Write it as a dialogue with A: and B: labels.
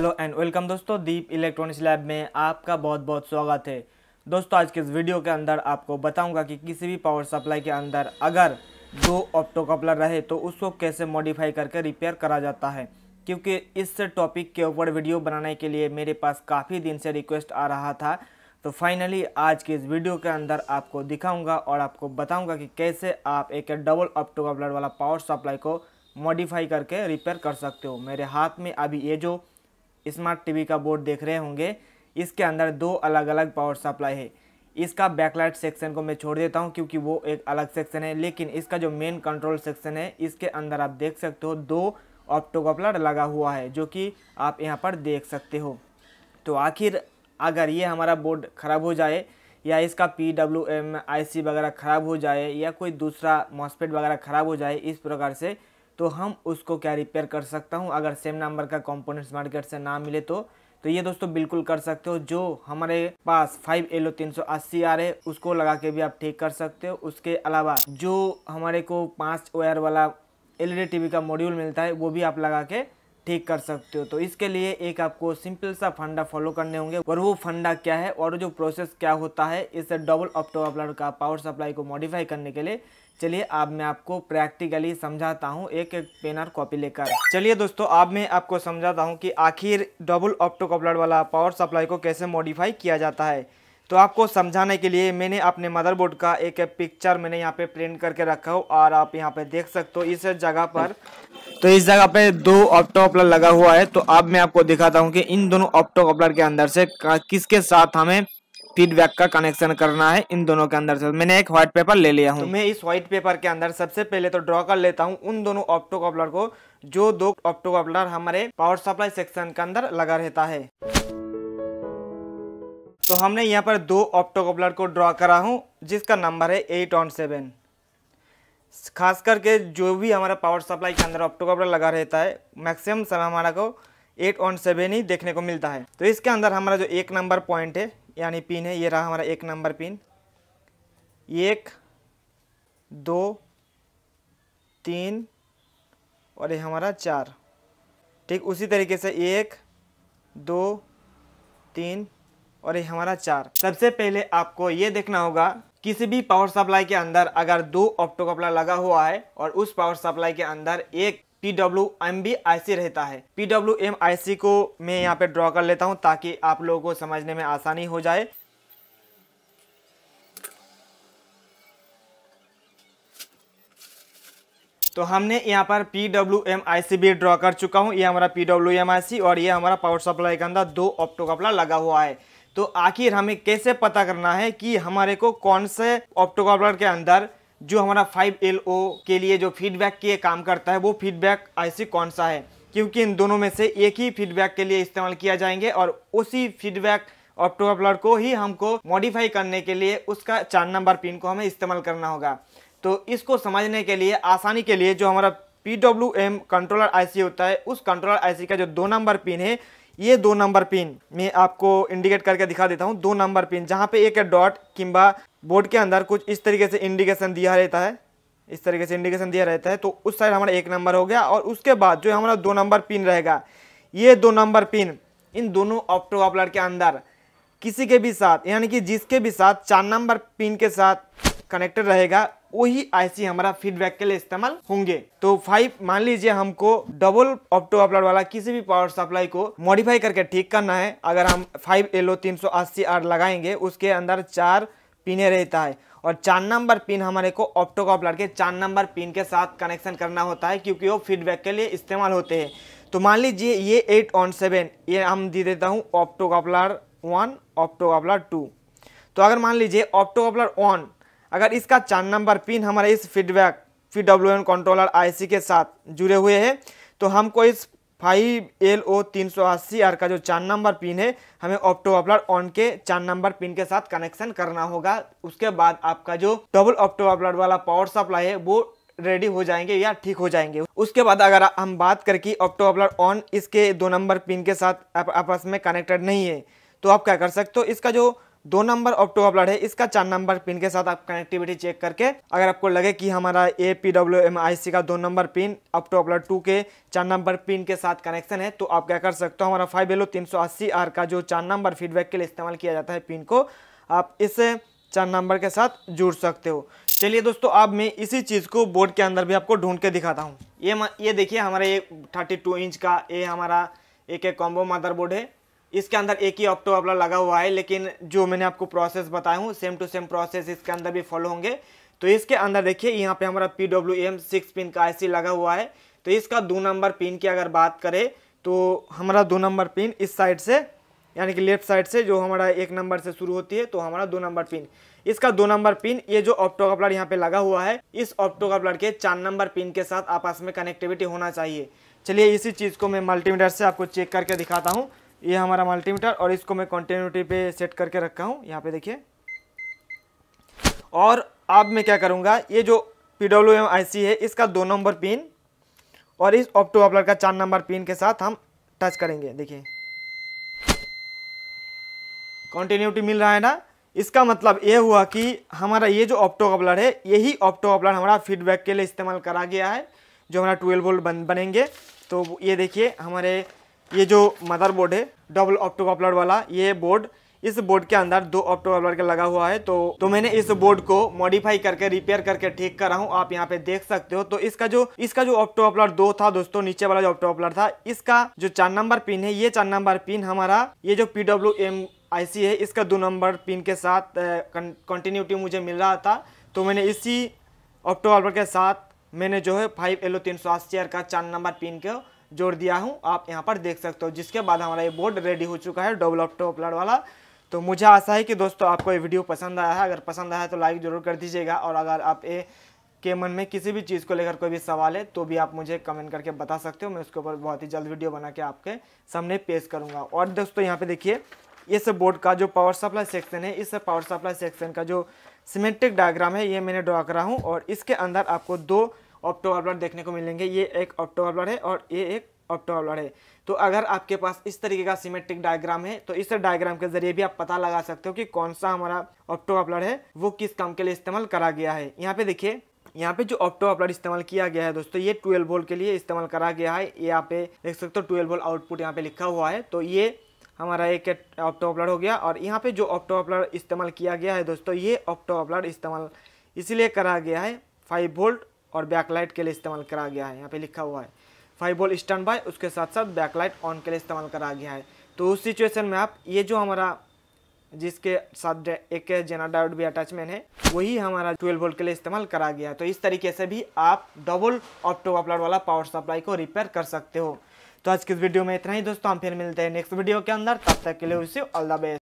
A: hello and welcome दोस्तों दीप electronics lab में आपका बहुत बहुत स्वागत है दोस्तों आज के इस वीडियो के अंदर आपको बताऊंगा कि किसी भी पावर सप्लाई के अंदर अगर दो ऑप्टो कपलर रहे तो उसको कैसे मॉडिफाई करके रिपेयर करा जाता है क्योंकि इस टॉपिक के ऊपर वीडियो बनाने के लिए मेरे पास काफ़ी दिन से रिक्वेस्ट आ रहा था तो फाइनली आज के इस वीडियो के अंदर आपको दिखाऊँगा और आपको बताऊँगा कि कैसे आप एक डबल ऑप्टो कपलर वाला पावर सप्लाई को मॉडिफाई करके रिपेयर कर सकते हो मेरे हाथ में अभी ये जो स्मार्ट टीवी का बोर्ड देख रहे होंगे इसके अंदर दो अलग अलग पावर सप्लाई है इसका बैकलाइट सेक्शन को मैं छोड़ देता हूँ क्योंकि वो एक अलग सेक्शन है लेकिन इसका जो मेन कंट्रोल सेक्शन है इसके अंदर आप देख सकते हो दो ऑप्टोकॉपलर लगा हुआ है जो कि आप यहाँ पर देख सकते हो तो आखिर अगर ये हमारा बोर्ड ख़राब हो जाए या इसका P W M I C वगैरह ख़राब हो जाए या कोई दूसरा मॉस्पेट वगैरह ख़राब हो जाए इस प्रकार से तो हम उसको क्या रिपेयर कर सकता हूँ अगर सेम नंबर का कंपोनेंट्स मार्केट से ना मिले तो तो ये दोस्तों बिल्कुल कर सकते हो जो हमारे पास फाइव एलो तीन सौ अस्सी आ रहे उसको लगा के भी आप ठीक कर सकते हो उसके अलावा जो हमारे को पाँच वायर वाला टी टीवी का मॉड्यूल मिलता है वो भी आप लगा के ठीक कर सकते हो तो इसके लिए एक आपको सिंपल सा फंडा फॉलो करने होंगे और वो फंडा क्या है और जो प्रोसेस क्या होता है इस डबल ऑप्टो अपलर का पावर सप्लाई को मॉडिफाई करने के लिए चलिए अब मैं आपको प्रैक्टिकली समझाता हूँ एक एक पेन और कॉपी लेकर चलिए दोस्तों अब मैं आपको समझाता हूँ कि आखिर डबल ऑप्टो कॉपलर वाला पावर सप्लाई को कैसे मॉडिफाई किया जाता है तो आपको समझाने के लिए मैंने अपने मदरबोर्ड का एक पिक्चर मैंने यहाँ पे प्रिंट करके रखा हो और आप यहाँ पे देख सकते हो इस जगह पर तो इस जगह पे दो ऑप्टो कपलर लगा हुआ है तो अब मैं आपको दिखाता हूँ कि इन दोनों ऑप्टो कपलर के अंदर से किसके साथ हमें फीडबैक का कनेक्शन करना है इन दोनों के अंदर से मैंने एक व्हाइट पेपर ले लिया हूँ तो मैं इस व्हाइट पेपर के अंदर सबसे पहले तो ड्रॉ कर लेता हूँ उन दोनों ऑप्टो कपलर को जो दो ऑप्टो कपलर हमारे पावर सप्लाई सेक्शन के अंदर लगा रहता है तो हमने यहाँ पर दो ऑप्टोकॉपलर को ड्रॉ करा हूँ जिसका नंबर है एट ऑन सेवन खास करके जो भी हमारा पावर सप्लाई के अंदर ऑप्टोकॉपलर लगा रहता है मैक्सिमम समय हमारा को एट ऑन सेवन ही देखने को मिलता है तो इसके अंदर हमारा जो एक नंबर पॉइंट है यानी पिन है ये रहा हमारा एक नंबर पिन एक दो तीन और ये हमारा चार ठीक उसी तरीके से एक दो तीन और ये हमारा चार सबसे पहले आपको ये देखना होगा किसी भी पावर सप्लाई के अंदर अगर दो ऑप्टोकपलर लगा हुआ है और उस पावर सप्लाई के अंदर एक P W M B I C रहता है P W M I C को मैं यहाँ पे ड्रॉ कर लेता हूँ ताकि आप लोगों को समझने में आसानी हो जाए तो हमने यहाँ पर P W M I C भी ड्रॉ कर चुका हूँ ये हमारा P W M I C और ये हमारा पावर सप्लाई के अंदर दो ऑप्टो कपला लगा हुआ है तो आखिर हमें कैसे पता करना है कि हमारे को कौन से ऑप्टोकॉपलर के अंदर जो हमारा फाइव एल ओ के लिए जो फीडबैक के काम करता है वो फीडबैक ऐसी कौन सा है क्योंकि इन दोनों में से एक ही फीडबैक के लिए इस्तेमाल किया जाएंगे और उसी फीडबैक ऑप्टोकॉपलर को ही हमको मॉडिफाई करने के लिए उसका चार नंबर पिन को हमें इस्तेमाल करना होगा तो इसको समझने के लिए आसानी के लिए जो हमारा P W M controller C होता है उस कंट्रोलर सी का जो दो नंबर पिन है ये दो नंबर पिन मैं आपको इंडिकेट करके दिखा देता हूँ दो नंबर पिन जहाँ पे एक डॉट किम्बा बोर्ड के अंदर कुछ इस तरीके से इंडिकेशन दिया रहता है इस तरीके से इंडिकेशन दिया रहता है तो उस साइड हमारा एक नंबर हो गया और उसके बाद जो हमारा दो नंबर पिन रहेगा ये दो नंबर पिन इन दोनों ऑप्टो कॉपलर के अंदर किसी के भी साथ यानी कि जिसके भी साथ चार नंबर पिन के साथ कनेक्टेड रहेगा वही आईसी हमारा फीडबैक के लिए इस्तेमाल होंगे तो फाइव मान लीजिए हमको डबल ऑप्टो अपलोड वाला किसी भी पावर सप्लाई को मॉडिफाई करके ठीक करना है अगर हम फाइव एलो तीन सौ अस्सी आर लगाएंगे उसके अंदर चार पिने रहता है और चार नंबर पिन हमारे को ऑप्टो कॉपलर के चार नंबर पिन के साथ कनेक्शन करना होता है क्योंकि वो फीडबैक के लिए इस्तेमाल होते हैं तो मान लीजिए ये एट ऑन सेवन ये हम दे देता हूँ opto coupler one opto coupler two तो अगर मान लीजिए ऑप्टो कॉपलर वन अगर इसका चार नंबर पिन हमारे इस feedback P W N controller IC के साथ जुड़े हुए हैं तो हमको इस फाइव एल ओ तीन सौ अस्सी आर का जो चार नंबर पिन है हमें ऑप्टो ऑपलर ऑन के चार नंबर पिन के साथ कनेक्शन करना होगा उसके बाद आपका जो डबल ऑप्टो ऑपलर वाला पावर सप्लाई है वो रेडी हो जाएंगे या ठीक हो जाएंगे उसके बाद अगर हम बात करके ऑप्टो ऑपलर ऑन इसके दो नंबर पिन के साथ आपस में कनेक्टेड नहीं है तो आप क्या कर सकते हो इसका जो दो नंबर ऑप्टो कपलर है इसका चार नंबर पिन के साथ आप कनेक्टिविटी चेक करके अगर आपको लगे कि हमारा A P W M I C का दो number pin opto coupler two के चार नंबर पिन के साथ कनेक्शन है तो आप क्या कर सकते हो हमारा फाइव एलो तीन सौ अस्सी आर का जो चार नंबर फीडबैक के लिए इस्तेमाल किया जाता है पिन को आप इस चार नंबर के साथ जुड़ सकते हो चलिए दोस्तों अब मैं इसी चीज़ को बोर्ड के अंदर भी आपको ढूंढ के दिखाता हूँ ये ये देखिए हमारा ये टू इंच का ये हमारा एक एक कॉम्बो मदरबोर्ड है इसके अंदर एक ही ऑप्टो अबला लगा हुआ है लेकिन जो मैंने आपको प्रोसेस बताया हूँ सेम टू सेम प्रोसेस इसके अंदर भी फॉलो होंगे तो इसके अंदर देखिए यहाँ पे हमारा P W M six pin का आईसी लगा हुआ है तो इसका दो नंबर पिन की अगर बात करें तो हमारा दो नंबर पिन इस साइड से यानी कि लेफ्ट साइड से जो हमारा एक नंबर से शुरू होती है तो हमारा दो नंबर पिन इसका दो नंबर पिन ये जो ऑप्टो कपलर यहाँ पे लगा हुआ है इस ऑप्टो कपलर के चार नंबर पिन के साथ आपस में कनेक्टिविटी होना चाहिए चलिए इसी चीज़ को मैं मल्टीमीटर से आपको चेक करके दिखाता हूँ ये हमारा मल्टीमीटर और इसको मैं कंटिन्यूटी पे सेट करके रखा हूँ यहाँ पे देखिए और अब मैं क्या करूँगा ये जो P W M I C है इसका दो नंबर पिन और इस ऑप्टो ऑपलर का चार नंबर पिन के साथ हम टच करेंगे देखिए कंटिन्यूटी मिल रहा है ना इसका मतलब ये हुआ कि हमारा ये जो ऑप्टो ऑपलर है यही ऑप्टो ऑपलर हमारा फीडबैक के लिए इस्तेमाल करा गया है जो हमारा ट्वेल्व वोल्ट बन बनेंगे तो ये देखिए हमारे ये जो मदर बोर्ड है डबल ऑप्टो वाला ये बोर्ड इस बोर्ड के अंदर दो ऑप्टो कॉपलर लगा हुआ है तो तो मैंने इस बोर्ड को मॉडिफाई करके रिपेयर करके ठीक कर रहा हूँ आप यहाँ पे देख सकते हो तो इसका जो इसका जो ऑप्टो कॉपलर दो था दोस्तों नीचे वाला जो ऑप्टो कॉपलर था इसका जो चार नंबर पिन है ये चार नंबर पिन हमारा ये जो पी डब्ल्यू एम आईसी है इसका दो नंबर पिन के साथ कंटिन्यूटी मुझे मिल रहा था तो मैंने इसी ऑप्टो कॉपलर के साथ मैंने जो है फाइव एलो तीन सौ अस्सी का चार नंबर पिन को जोड़ दिया हूँ आप यहाँ पर देख सकते हो जिसके बाद हमारा ये बोर्ड रेडी हो चुका है डेवलप टोपलर वाला तो मुझे आशा है कि दोस्तों आपको ये वीडियो पसंद आया है अगर पसंद आया तो लाइक ज़रूर कर दीजिएगा और अगर आप ये के मन में किसी भी चीज़ को लेकर कोई भी सवाल है तो भी आप मुझे कमेंट करके बता सकते हो मैं उसके ऊपर बहुत ही जल्द वीडियो बना के आपके सामने पेश करूँगा और दोस्तों यहाँ पर देखिए इस बोर्ड का जो पावर सप्लाई सेक्शन है इस पावर सप्लाई सेक्शन का जो सीमेंटिक डायग्राम है ये मैंने ड्रा करा हूँ और इसके अंदर आपको दो ऑप्टो वार्बलर देखने को मिलेंगे ये एक ऑप्टो वार्बलर है और ये एक ऑप्टो वार्बलर है तो अगर आपके पास इस तरीके का सिमेट्रिक डायग्राम है तो इस डायग्राम के जरिए भी आप पता लगा सकते हो कि कौन सा हमारा ऑप्टो वार्बलर है वो किस काम के लिए इस्तेमाल करा गया है यहाँ पे देखिए यहाँ पे जो ऑप्टो अपलर इस्तेमाल किया गया है दोस्तों ये ट्वेल्व वोल्ट के लिए इस्तेमाल करा गया है यहाँ पे देख सकते हो ट्वेल्व वोल्ट आउटपुट यहाँ पे लिखा हुआ है तो ये हमारा एक ऑप्टो अपलर हो गया और यहाँ पे जो ऑप्टो अपलर इस्तेमाल किया गया है दोस्तों ये ऑप्टो अपलर इस्तेमाल इसीलिए करा गया है फाइव वोल्ट और बैकलाइट के लिए इस्तेमाल करा गया है यहाँ पे लिखा हुआ है फाइव बॉल स्टैंड बाय उसके साथ साथ बैकलाइट ऑन के लिए इस्तेमाल करा गया है तो उस सिचुएशन में आप ये जो हमारा जिसके साथ एक जेना डायोड भी अटैचमेंट है वही हमारा ट्वेल्व वोल्ट के लिए इस्तेमाल करा गया है तो इस तरीके से भी आप डबल ऑप्टो कपलर वाला पावर सप्लाई को रिपेयर कर सकते हो तो आज के इस वीडियो में इतना ही दोस्तों हम फिर मिलते हैं नेक्स्ट वीडियो के अंदर तब तक के लिए उसे ऑल द बेस्ट